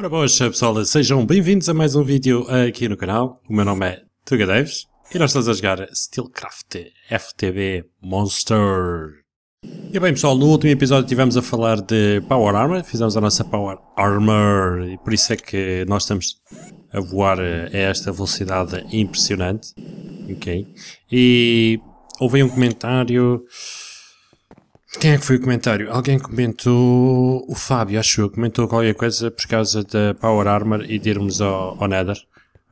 Ora boas pessoal, sejam bem-vindos a mais um vídeo aqui no canal. O meu nome é Tuga Davis e nós estamos a jogar Steelcraft FTB Monster. E bem pessoal, no último episódio estivemos a falar de Power Armor, fizemos a nossa Power Armor e por isso é que nós estamos a voar eh, a esta velocidade impressionante. Ok. E houve um comentário quem é que foi o comentário? Alguém comentou, o Fábio, acho eu, comentou qualquer coisa por causa da Power Armor e de irmos ao, ao Nether.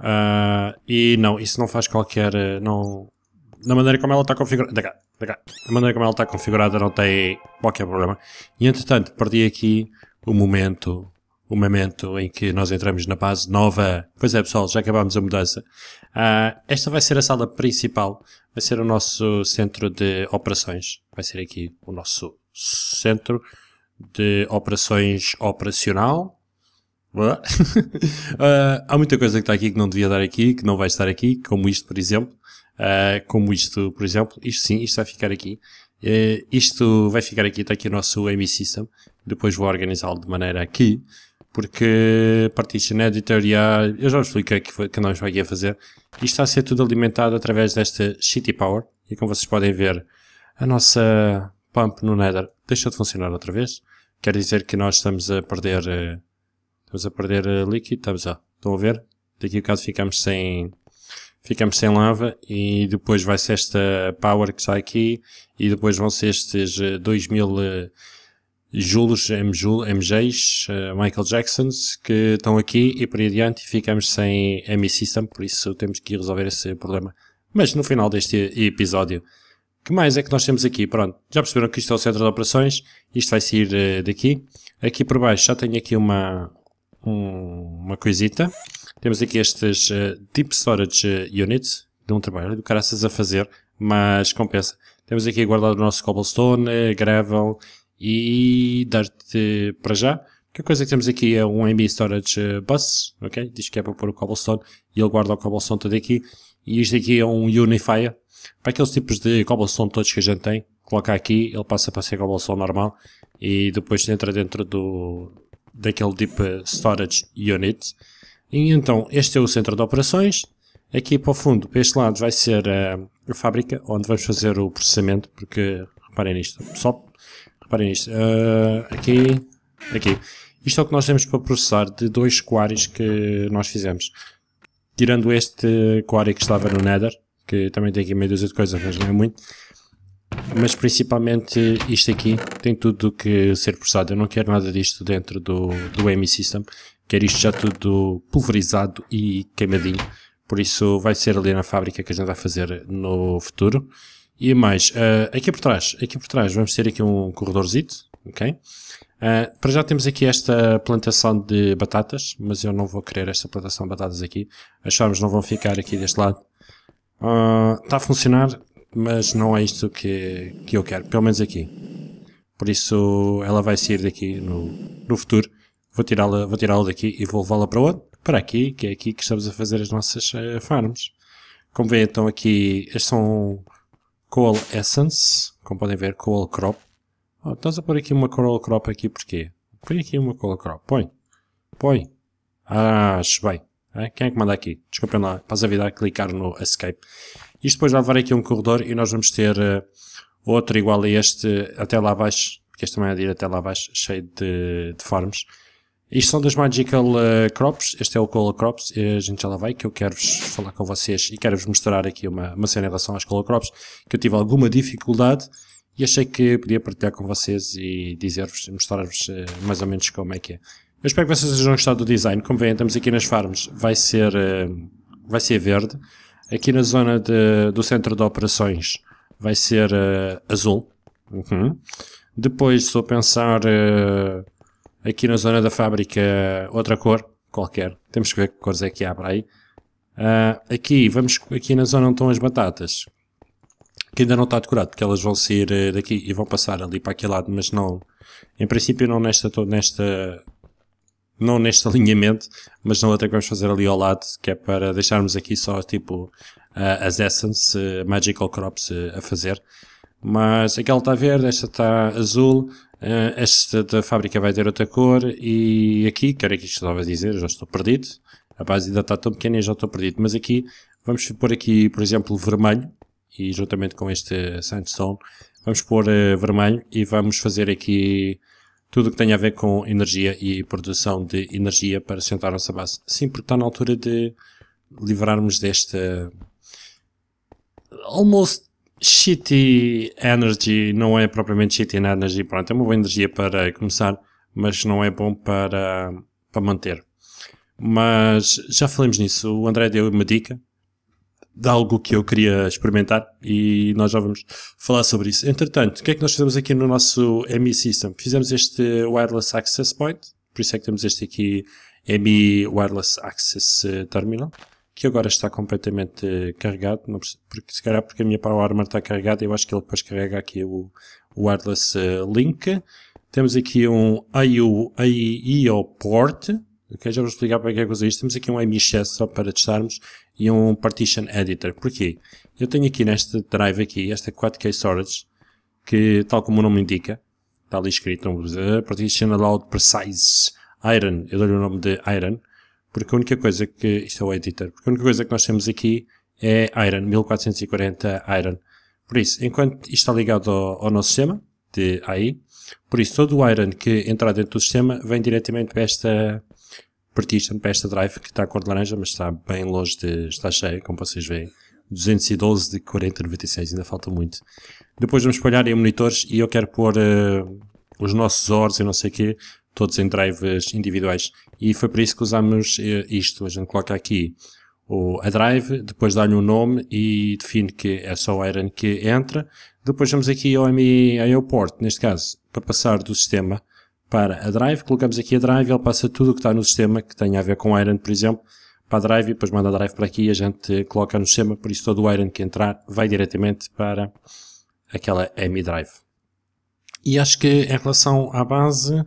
Uh, e não, isso não faz qualquer. Não, na maneira como ela está configurada. Da, cá, da, cá. Na maneira como ela está configurada não tem qualquer problema. E entretanto, perdi aqui o momento o momento em que nós entramos na base nova. Pois é, pessoal, já acabámos a mudança. Uh, esta vai ser a sala principal, vai ser o nosso centro de operações. Vai ser aqui o nosso centro de operações operacional. uh, há muita coisa que está aqui que não devia dar aqui, que não vai estar aqui, como isto, por exemplo. Uh, como isto, por exemplo. Isto sim, isto vai ficar aqui. Eh, isto vai ficar aqui, está aqui o nosso ME System. Depois vou organizá-lo de maneira aqui porque partition editor e a, eu já expliquei que, foi, que nós aqui fazer. Isto está a ser tudo alimentado através desta City Power e como vocês podem ver, a nossa pump no Nether deixou de funcionar outra vez. Quer dizer que nós estamos a perder, eh, estamos a perder eh, líquido, estamos a, estão a ver? Daqui a bocado ficamos sem, ficamos sem lava e depois vai ser esta power que sai aqui e depois vão ser estes 2000 eh, Julos MJs, eh, Michael Jacksons, que estão aqui e por aí adiante ficamos sem ME System, por isso temos que resolver esse problema. Mas no final deste episódio, que mais é que nós temos aqui? Pronto, já perceberam que isto é o centro de operações, isto vai sair eh, daqui. Aqui por baixo já tenho aqui uma, um, uma coisita. Temos aqui estas uh, eh, Deep Storage Units, de um trabalho do caraças a fazer, mas compensa. Temos aqui guardado o nosso cobblestone, gravel e dar-te para já. Que a coisa é que temos aqui é um MB Storage eh, Bus, ok? Diz que é para pôr o cobblestone e ele guarda o cobblestone todo aqui. E isto aqui é um Unifier, para aqueles tipos de cobblestone todos que a gente tem, coloca aqui, ele passa para ser cobblestone normal e depois entra dentro do, daquele Deep eh, Storage Unit. E então, este é o centro de operações. Aqui para o fundo, para este lado, vai ser a, eh, a fábrica, onde vamos fazer o processamento, porque, reparem nisto, só Reparem isto. Uh, ah, aqui, aqui. Isto é o que nós temos para processar de dois queries que nós fizemos. Tirando este query que estava no Nether, que também tem aqui meia dúzia de coisas, mas não é muito. Mas principalmente isto aqui tem tudo que ser processado. Eu não quero nada disto dentro do, do AMI System. Quero isto já tudo pulverizado e queimadinho. Por isso vai ser ali na fábrica que a gente vai fazer no futuro. E mais, uh, aqui por trás, aqui por trás vamos ter aqui um corredorzito, ok? Uh, para já temos aqui esta plantação de batatas, mas eu não vou querer esta plantação de batatas aqui. As chaves não vão ficar aqui deste lado. Uh, ah, está a funcionar, mas não é isto que, que eu quero, pelo menos aqui. Por isso ela vai sair daqui no, no futuro. Vou tirá-la vou tirá daqui e vou levá-la para outro Para aqui, que é aqui que estamos a fazer as nossas uh, farms. Como vê então aqui, estes são Coal Essence, como podem ver, Coal Crop. Oh, estás a pôr aqui uma Coal Crop aqui porquê? Põe aqui uma Coal Crop, põe. Põe. Ah, bem. Quem é que manda aqui? Desculpem lá, faz a vida a clicar no Escape. Isto depois vai levar aqui um corredor e nós vamos ter uh, outro igual a este até lá abaixo, porque este também é de ir até lá abaixo, cheio de, de farms. Isto são das Magical uh, Crops, este é o Cola Crops, a gente já lá vai, que eu quero-vos falar com vocês e quero-vos mostrar aqui uma, uma cena em relação às Cola Crops, que eu tive alguma dificuldade e achei que podia partilhar com vocês e dizer-vos, mostrar-vos uh, mais ou menos como é que é. Eu espero que vocês tenham gostado do design, como veem estamos aqui nas farms, vai ser, uh, vai ser verde, aqui na zona de, do centro de operações vai ser azul, uhum. depois estou a pensar Aqui na zona da fábrica, outra cor, qualquer. Temos que ver que cores é que há para aí. Uh, aqui, vamos aqui na zona onde estão as batatas. Que ainda não está decorado, porque elas vão sair eh, daqui e vão passar ali para aquele lado, mas não... Em princípio não nesta, nesta, não neste alinhamento, mas na outra que vamos fazer ali ao lado, que é para deixarmos aqui só tipo as Essence eh, Magical Crops eh, a fazer. Mas aquela está verde, esta está azul, eh, esta da fábrica vai ter outra cor e aqui, que era que isto estava a dizer, já estou perdido, a base ainda está tão pequena e já estou perdido, mas aqui vamos pôr aqui, por exemplo, vermelho e juntamente com este sandstone vamos pôr eh, vermelho e vamos fazer aqui tudo o que tem a ver com energia e produção de energia para sentar a nossa base. Sim, porque está na altura de livrarmos desta almost Shitty energy não é propriamente shitty energy, pronto, é uma boa energia para começar, mas não é bom para, para manter. Mas já falamos nisso, o André deu uma dica de algo que eu queria experimentar e nós já vamos falar sobre isso. Entretanto, o que é que nós fizemos aqui no nosso MI System? Fizemos este Wireless Access Point, por isso é que temos este aqui MI Wireless Access eh, Terminal que agora está completamente eh, carregado, não, porque, se calhar porque a minha Power Armor está carregada, eu acho que ele depois carrega aqui o, Wireless eh, Link. Temos aqui um IO, port, ok? Já vou explicar para que é que usa isto. Temos aqui um MXS só para testarmos e um Partition Editor. Porquê? Eu tenho aqui neste drive aqui, esta 4K Storage, que tal como o nome indica, está ali escrito, um, eh, Partition Allowed Precise Iron, eu dou-lhe o nome de Iron, porque a única coisa que. Isto é o editor, porque a única coisa que nós temos aqui é Iron, 1440 Iron. Por isso, enquanto isto está ligado ao, ao nosso sistema, de AI, por isso todo o Iron que entrar dentro do sistema vem diretamente para esta partition, para esta drive, que está a cor de laranja, mas está bem longe de estar cheia, como vocês veem. 212 de 4096, ainda falta muito. Depois vamos espalhar em monitores e eu quero pôr uh, os nossos ORs e não sei o quê todos em drives individuais. E foi por isso que usamos eh, isto. A gente coloca aqui o, a drive, depois dá-lhe um nome e define que é só o Iron que entra. Depois vamos aqui ao MI ao port, neste caso, para passar do sistema para a drive. Colocamos aqui a drive, ele passa tudo o que está no sistema, que tem a ver com o Iron, por exemplo, para a drive e depois manda a drive para aqui e a gente coloca no sistema, por isso todo o Iron que entrar vai diretamente para aquela MI drive. E acho que em relação à base,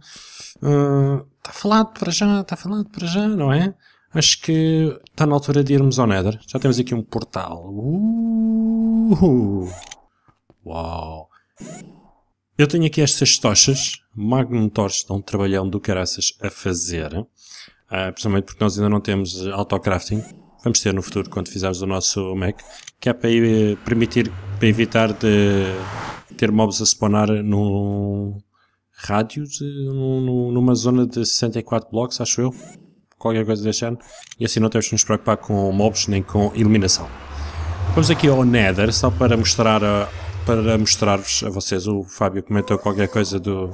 Uh, ah, está falado para já, está falado para já, não é? Acho que está na altura de irmos ao Nether. Já temos aqui um portal. Uh! Uau! Eu tenho aqui estas tochas. Magnum Torch dá um trabalhão do caraças a fazer. Uh, principalmente porque nós ainda não temos autocrafting. Vamos ter no futuro, quando fizermos o nosso Mac. Que é para eh, permitir, para evitar de ter mobs a spawnar num... No rádios eh, numa zona de 64 blocos, acho eu, qualquer coisa deste ano, e assim não temos que nos preocupar com mobs nem com iluminação. Vamos aqui ao Nether, só para mostrar a, para mostrar-vos a vocês, o Fábio comentou qualquer coisa do...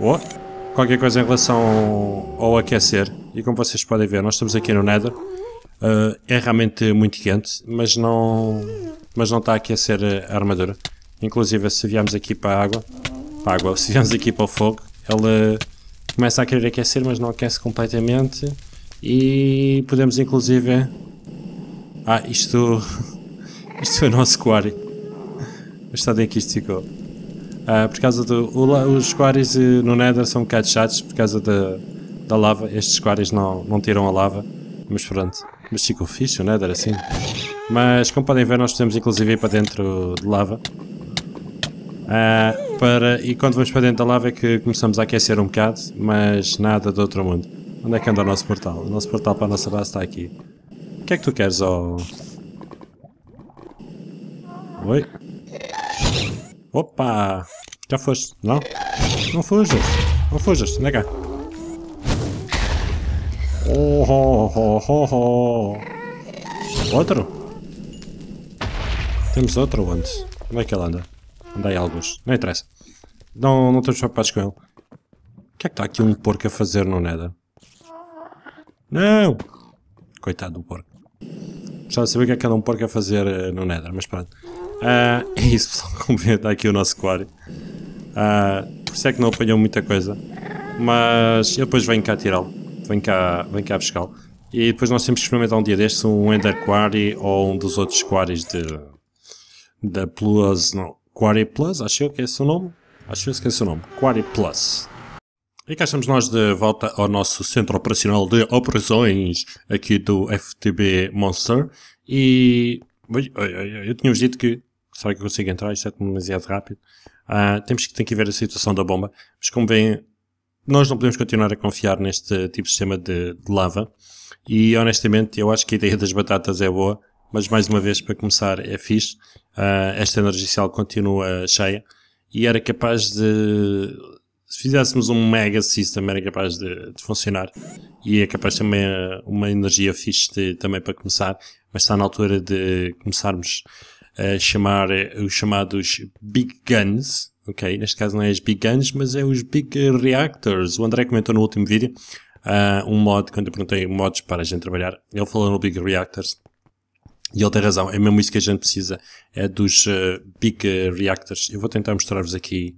Oh, qualquer coisa em relação ao, aquecer, e como vocês podem ver, nós estamos aqui no Nether, Uh, é realmente muito quente, mas não, mas não está a aquecer a armadura. Inclusive, se viermos aqui para a água, a água, se vamos aqui para o fogo, ela começa a querer aquecer, mas não aquece completamente. E podemos inclusive. Ah, isto. Isto é o nosso quarry. Mas onde é que isto ficou? Ah, por causa do. O, os quarries eh, no Nether são um bocado chatos por causa da, da lava. Estes quarries não, não tiram a lava. Mas pronto. Mas ficou fixe o Nether assim. Mas como podem ver, nós podemos inclusive ir para dentro de lava. Ah, para. E quando vamos para dentro da lava é que começamos a aquecer um bocado, mas nada do outro mundo. Onde é que anda o nosso portal? O nosso portal para a nossa base está aqui. O que é que tu queres, ó. Oh... Oi? Opa! Já foste, não? Não fujas! Não fujas, anda cá! Oh, oh, oh, oh, oh. Outro? Temos outro onde? Onde é que ele anda? Anda aí alguns, não interessa. Não, não estamos preocupados com ele. O que é que está aqui um porco a fazer no Nether? Não! Coitado do porco. Gostava de saber o que é que anda um porco a fazer eh, no Nether, mas pronto. Ah, é isso, pessoal, como vê, está aqui o nosso quarry. Uh, por isso é que não apanhou muita coisa. Mas eu depois venho cá tirá-lo. Venho cá, venho cá buscá-lo. E depois nós temos que experimentar um dia destes um Ender Quarry ou um dos outros quarries de, da Plus, não, Quarry Plus, acho eu que é esse o nome. Acho que eu esqueci o nome. Quarry Plus. E cá estamos nós de volta ao nosso centro operacional de operações aqui do FTB Monster. E eu tinha-vos dito que. Será que eu consigo entrar? Isto é demasiado rápido. Uh, temos que, tem que ver a situação da bomba. Mas como bem, nós não podemos continuar a confiar neste tipo de sistema de, de lava. E honestamente, eu acho que a ideia das batatas é boa. Mas mais uma vez, para começar, é fixe. Uh, esta energia continua cheia e era capaz de. Se fizéssemos um mega system, era capaz de, de funcionar. E é capaz também eh, uma energia fixe de, também para começar. Mas está na altura de começarmos a chamar eh, os chamados Big Guns. Ok, neste caso não é os Big Guns, mas é os Big Reactors. O André comentou no último vídeo uh, um mod, quando eu perguntei mods para a gente trabalhar, ele falou no Big Reactors. E ele tem razão, é mesmo isso que a gente precisa, é dos uh, big uh, reactors. Eu vou tentar mostrar-vos aqui,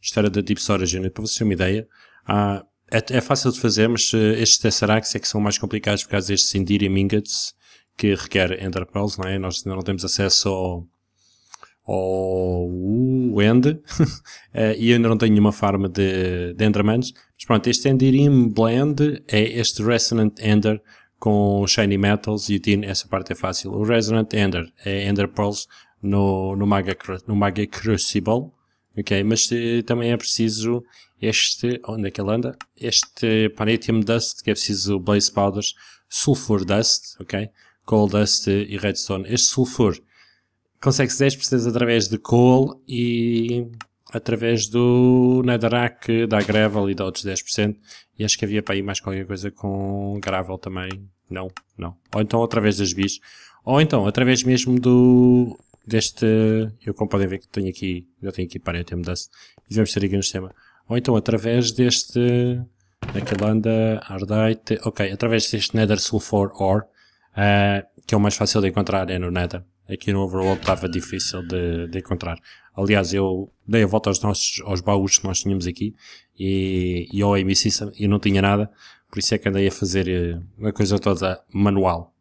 a história da Deep Storage Unit, né, para vocês terem uma ideia. Há, ah, é, é, fácil de fazer, mas uh, estes tesseracts é que são mais complicados por causa destes Indirim ingots, que requer Ender Pearls, não é? Nós ainda não temos acesso ao, ao End, eh, e eu ainda não tenho nenhuma farm de, de Endermans. Mas pronto, este Endirim Blend é este Resonant Ender, com Shiny Metals e o Tin, essa parte é fácil. O Resonant Ender é Ender Pearls no, no, Maga, no Maga Crucible, ok? Mas eh, também é preciso este, onde é que ele anda? Este Panetium Dust, que é preciso Blaze Powders, Sulfur Dust, ok? Coal Dust e Redstone. Este Sulfur consegue-se 10% através de Coal e através do Netherrack, da Gravel e de outros 10%. E acho que havia para aí mais qualquer coisa com gravel também. Não, não. Ou então através das bis. Ou então através mesmo do deste. Eu como podem ver que tenho aqui. Eu tenho aqui para eu mudança. E vamos ter aqui no sistema. Ou então através deste. Daquela anda, Ardite. Ok, através deste Nether Sulfur Ore. Uh, que é o mais fácil de encontrar é no Nether. Aqui no Overworld estava difícil de, de encontrar. Aliás, eu dei a volta aos nossos aos baús que nós tínhamos aqui e, e ao ABC e não tinha nada, por isso é que andei a fazer eh, uma coisa toda manual.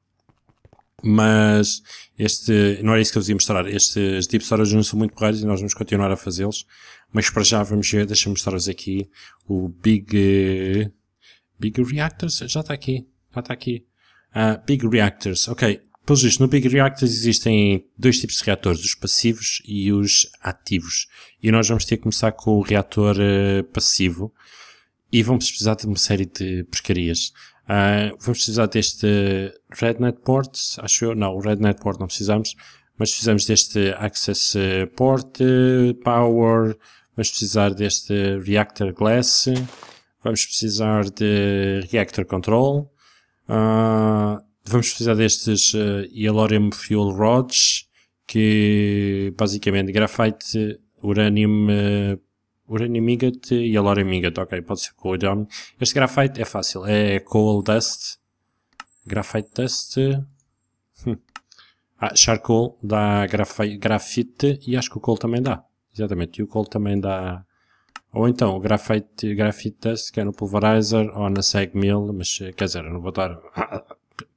Mas este, não era isso que eu vos ia mostrar. Estes deep storage não são muito porreiros e nós vamos continuar a fazê-los. Mas para já vamos ver, deixa-me mostrar-vos aqui o Big, eh, Big Reactors. Já está aqui, já está aqui. Uh, Big Reactors, ok. Pelo visto, no Big Reactors existem dois tipos de reatores, os passivos e os ativos. E nós vamos ter que começar com o reator uh, passivo e vamos precisar de uma série de porcarias. Uh, vamos precisar deste RedNet port, acho eu, não, o RedNet port não precisamos, mas precisamos deste access eh, port, eh, power, vamos precisar deste reactor glass, vamos precisar de reactor control, uh, vamos precisar destes uh, eh, Yalorium Fuel Rods, que basicamente grafite, uranium, uh, uranium ingot e Yalorium ingot, ok, pode ser com uranium. Este grafite é fácil, é coal dust, grafite dust, hum. ah, charcoal dá grafite, grafite e acho que o coal também dá, exatamente, e o coal também dá... Ou então, o grafite, grafite dust, que é no pulverizer ou na segmill, mas eh, quer dizer, eu não vou estar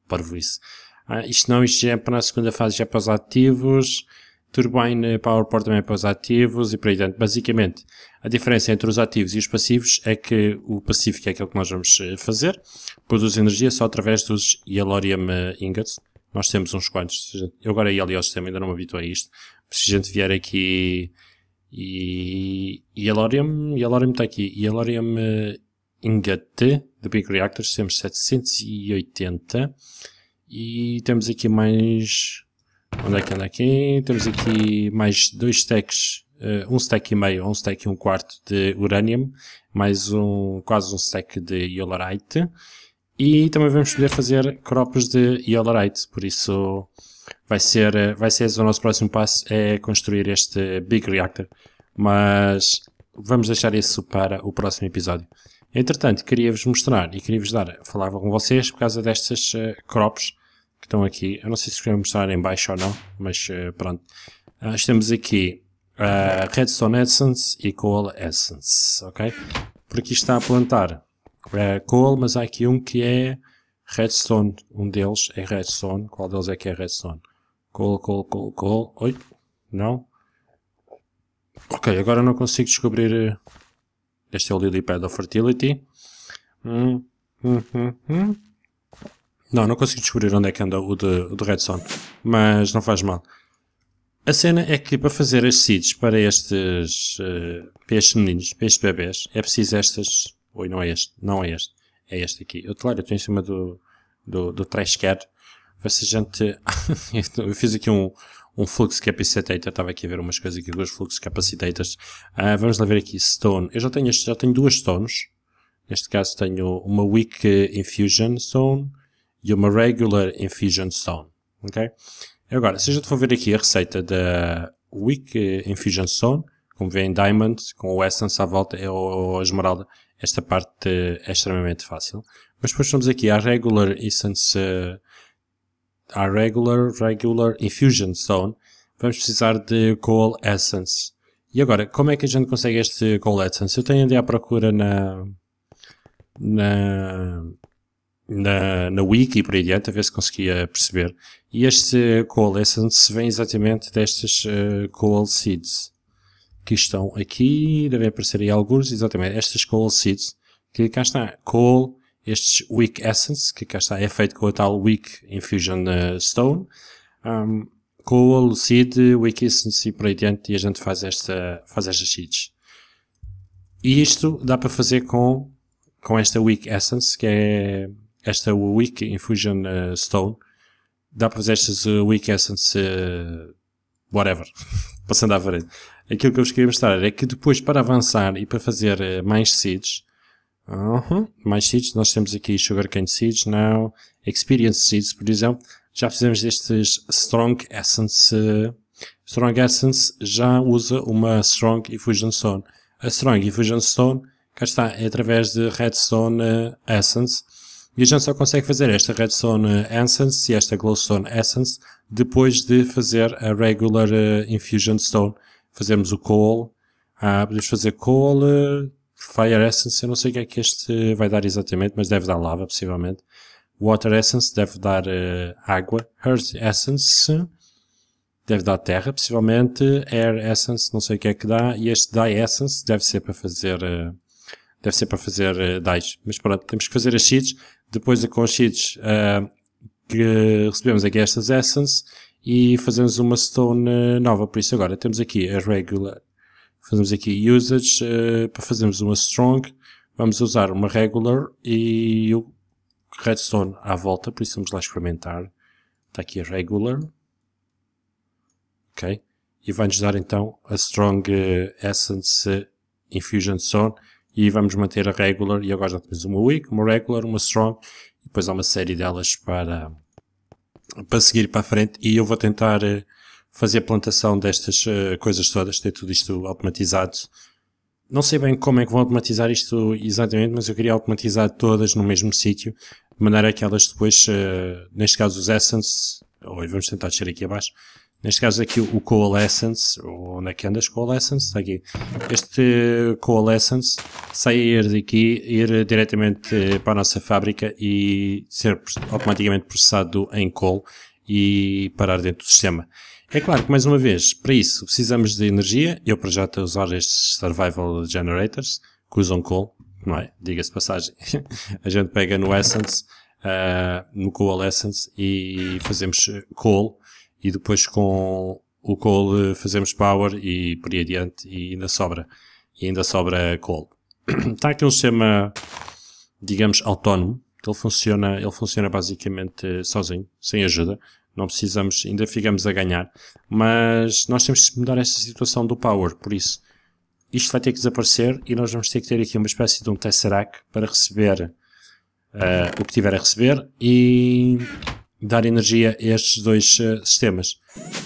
parvoíce. Ah, isto não, isto já é para a segunda fase, já é para os ativos, Turbine Powerport também é para os ativos e por aí dentro. Basicamente, a diferença entre os ativos e os passivos é que o passivo, que é aquilo que nós vamos eh, fazer, produz energia só através dos Yalorium eh, Ingots. Nós temos uns quantos. Eu agora ia ali ao sistema, ainda não me habituei a isto. Se a gente vier aqui e Yalorium, Yalorium está aqui, Yalorium eh, ingot do Big Reactors, temos 780 e temos aqui mais onde é que anda aqui? Temos aqui mais dois stacks, uh, um stack e meio, um stack e um quarto de uranium, mais um, quase um stack de yolarite. E também vamos poder fazer cropos de yolarite, por isso vai ser, eh, vai ser o nosso próximo passo, é construir este Big Reactor. Mas vamos deixar isso para o próximo episódio. Entretanto, queria-vos mostrar e queria-vos dar, falava com vocês por causa destas uh, crops que estão aqui. Eu não sei se queria mostrar em baixo ou não, mas uh, pronto. Nós ah, temos aqui uh, Redstone Essence e Coal Essence, ok? Por aqui está a plantar uh, Coal, mas há aqui um que é Redstone. Um deles é Redstone. Qual deles é que é Redstone? Coal, coal, coal, coal. Oi? Não? Ok, agora não consigo descobrir este é o Lilypad of Fertility. Hum, hum, hum, não, não consigo descobrir onde é que anda o de, o de Redstone, mas não faz mal. A cena é que para fazer as seeds para estes, uh, meninos, para estes bebés, é preciso estas... Oi, não é este, não é este, é este aqui. Eu, claro, eu estou em cima do, do, do trash cat. Vai ser gente... eu fiz aqui um, um Flux Capacitator, estava aqui a ver umas coisas aqui, dois Flux Capacitators. Uh, ah, vamos lá ver aqui, Stone. Eu já tenho, já tenho duas Stones. Neste caso tenho uma Weak Infusion Stone e uma Regular Infusion Stone. Ok? Agora, se a gente for ver aqui a receita da Weak Infusion Stone, como em Diamond, com o Essence à volta, é ou a Esmeralda, esta parte é extremamente fácil. Mas depois estamos aqui à Regular Essence a regular, regular infusion stone, vamos precisar de coal essence. E agora, como é que a gente consegue este coal essence? Eu tenho ali à procura na, na, na, na wiki por aí adiante, a ver se conseguia perceber. E este coal essence vem exatamente destas uh, coal seeds que estão aqui, devem aparecer aí alguns, exatamente, estas coal seeds, que cá está, coal estes Weak Essence, que cá está, é feito com a tal Weak Infusion eh, Stone, um, com o Lucid, Weak Essence e por aí diante, e a gente faz, esta, faz estas seeds. E isto dá para fazer com, com esta Weak Essence, que é esta Weak Infusion eh, Stone, dá para fazer estas eh, Weak Essence whatever, passando à frente. Aquilo que eu vos queria mostrar é que depois para avançar e para fazer mais seeds, Uhum. Mais seeds, nós temos aqui sugarcane seeds, now experience seeds, por exemplo. Já fizemos estes strong essence. Strong essence já usa uma strong infusion stone. A strong infusion stone, cá está, é através de redstone eh, essence. E a gente só consegue fazer esta redstone eh, essence e esta glowstone essence depois de fazer a regular eh, infusion stone. Fazemos o coal. Ah, podemos fazer coal, Fire Essence, eu não sei o que é que este vai dar exatamente, mas deve dar lava, possivelmente. Water Essence deve dar uh, água. Earth Essence deve dar terra, possivelmente. Air Essence, não sei o que é que dá. E este Die Essence deve ser para fazer, uh, deve ser para fazer uh, eh, dies. Mas pronto, temos que fazer as sheets. Depois com as sheets uh, que recebemos aqui estas Essence e fazemos uma stone nova. Por isso agora temos aqui a Regular fazemos aqui usage, uh, para fazermos uma strong, vamos usar uma regular e o redstone à volta, por isso vamos lá experimentar. Está aqui a regular. Ok. E vai-nos dar então a strong uh, essence infusion zone e vamos manter a regular e agora já temos uma weak, uma regular, uma strong e depois há uma série delas para, para seguir para a frente e eu vou tentar uh, fazer plantação destas uh, coisas todas, ter tudo isto automatizado. Não sei bem como é que vão automatizar isto exatamente, mas eu queria automatizar todas no mesmo sítio, de maneira que elas depois, uh, neste caso os Essence, ou vamos tentar descer aqui abaixo, neste caso aqui o Coalescence, onde é que andas Coalescence? Está aqui. Este Coalescence sair daqui, ir diretamente eh, para a nossa fábrica e ser automaticamente processado em coal e parar dentro do sistema. É claro que, mais uma vez, para isso precisamos de energia. Eu, para já, estou a usar estes Survival Generators, que usam coal, não é? Diga-se passagem. a gente pega no Essence, uh, no Coal Essence, e fazemos coal, e depois com o coal ah, fazemos power e por aí adiante, e ainda sobra. E ainda sobra coal. Está aqui um sistema, digamos, autónomo. Ele funciona, ele funciona basicamente ah, sozinho, sem ajuda não precisamos, ainda ficamos a ganhar. Mas nós temos que mudar esta situação do power, por isso isto vai ter que desaparecer e nós vamos ter que ter aqui uma espécie de um Tesseract para receber uh, o que tiver a receber e dar energia a estes dois uh, sistemas.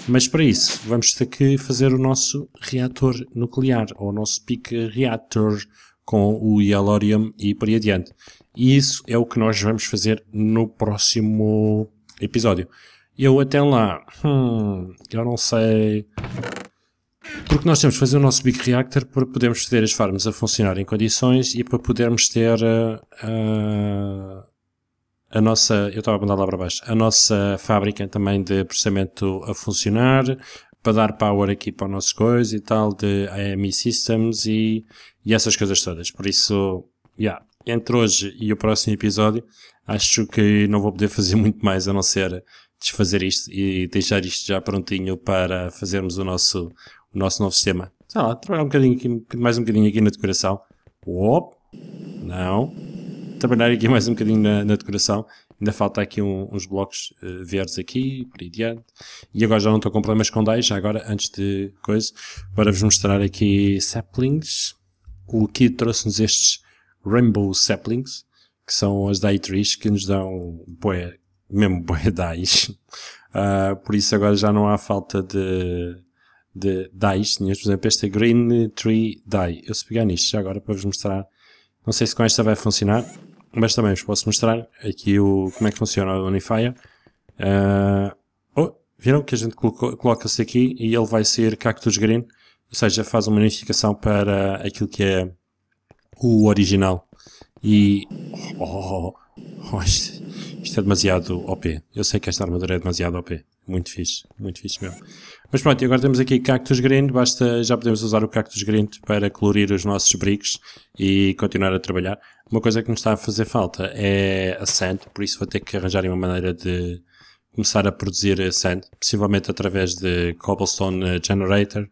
Mas para isso vamos ter que fazer o nosso reator nuclear, ou o nosso peak reactor com o Yalorium e por aí adiante. E isso é o que nós vamos fazer no próximo episódio. Eu até lá, hum, eu não sei... Porque nós temos que fazer o nosso Big Reactor para podermos ter as farms a funcionar em condições e para podermos ter eh, a nossa, eu estava a mandar lá para baixo, a nossa fábrica também de processamento a funcionar, para dar power aqui para as nossas coisas e tal, de AMI Systems e, e essas coisas todas. Por isso, yeah, entre hoje e o próximo episódio, acho que não vou poder fazer muito mais a não ser desfazer isto e deixar isto já prontinho para fazermos o nosso, o nosso novo sistema. Sei lá, trabalhar um bocadinho aqui, mais um bocadinho aqui na decoração. Op! Não. Trabalhar aqui mais um bocadinho na, na decoração. Ainda falta aqui um, uns blocos uh, verdes aqui, por aí adiante. E agora já não estou com problemas com 10, já agora, antes de coisa, para vos mostrar aqui saplings. O Kid trouxe-nos estes Rainbow Saplings, que são as trees que nos dão boa mesmo bem DAIs. Uh, por isso agora já não há falta de, de DAIs. Tinhas, por exemplo, esta Green Tree DAI. Eu se pegar nisto já agora para vos mostrar. Não sei se com esta vai funcionar, mas também vos posso mostrar aqui o, como é que funciona o Unifier. Uh, ah, oh, viram que a gente coloca-se aqui e ele vai ser Cactus Green, ou seja, faz uma unificação para aquilo que é o original. E. Oh, oh, oh, isto é demasiado OP. Eu sei que esta armadura é demasiado OP. Muito fixe, muito fixe mesmo. Mas pronto, e agora temos aqui cactus green. Basta, já podemos usar o cactus green para colorir os nossos bricks e continuar a trabalhar. Uma coisa que nos está a fazer falta é a sand, por isso vou ter que arranjar uma maneira de começar a produzir sand, possivelmente através de cobblestone eh, generator.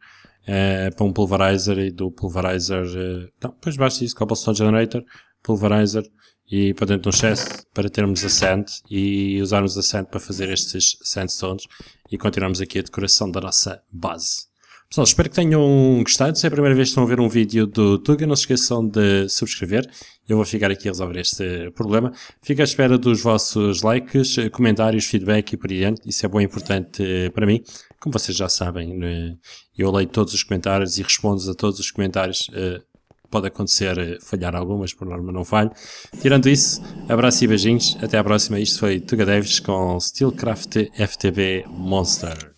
Uh, para um pulverizer e do pulverizer. Eh, não, depois basta isso, cobblestone generator, pulverizer, e portanto um chest para termos a sand e usarmos a sand para fazer estes sandstones e continuarmos aqui a decoração da nossa base. Pessoal, espero que tenham gostado. Se é a primeira vez que estão a ver um vídeo do Tuga, não se esqueçam de subscrever. Eu vou ficar aqui a resolver este problema. Fico à espera dos vossos likes, comentários, feedback e por aí dentro, Isso é bem importante eh, para mim. Como vocês já sabem, eh, eu leio todos os comentários e respondo a todos os comentários eh, pode acontecer eh, falhar algumas, por norma não falho. Tirando isso, abraço e beijinhos, até à próxima. Isto foi Tuga Davis com Steelcraft FTV Monster.